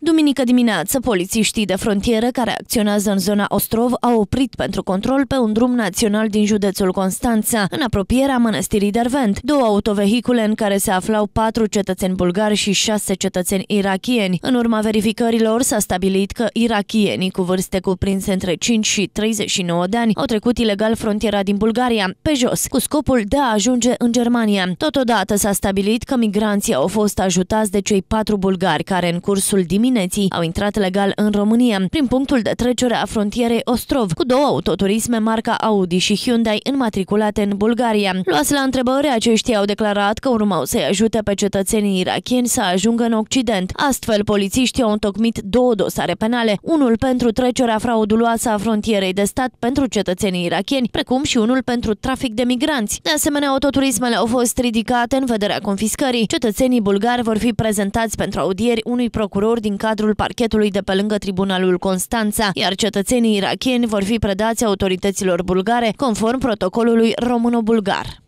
Duminică dimineață, polițiștii de frontieră care acționează în zona Ostrov au oprit pentru control pe un drum național din județul Constanța, în apropierea mănăstirii Dervent, două autovehicule în care se aflau patru cetățeni bulgari și șase cetățeni irachieni. În urma verificărilor s-a stabilit că irachienii cu vârste cuprinse între 5 și 39 de ani au trecut ilegal frontiera din Bulgaria, pe jos, cu scopul de a ajunge în Germania. Totodată s-a stabilit că migranții au fost ajutați de cei patru bulgari care în cursul dimineții dimineții au intrat legal în România, prin punctul de trecere a frontierei Ostrov, cu două autoturisme marca Audi și Hyundai înmatriculate în Bulgaria. Luați la întrebări, aceștia au declarat că urmau să-i ajute pe cetățenii irakieni să ajungă în Occident. Astfel, polițiștii au întocmit două dosare penale, unul pentru trecerea frauduloasă a frontierei de stat pentru cetățenii irakieni, precum și unul pentru trafic de migranți. De asemenea, autoturismele au fost ridicate în vederea confiscării. Cetățenii bulgari vor fi prezentați pentru audieri unui procuror din cadrul parchetului de pe lângă Tribunalul Constanța, iar cetățenii irakieni vor fi predați autorităților bulgare, conform protocolului româno-bulgar.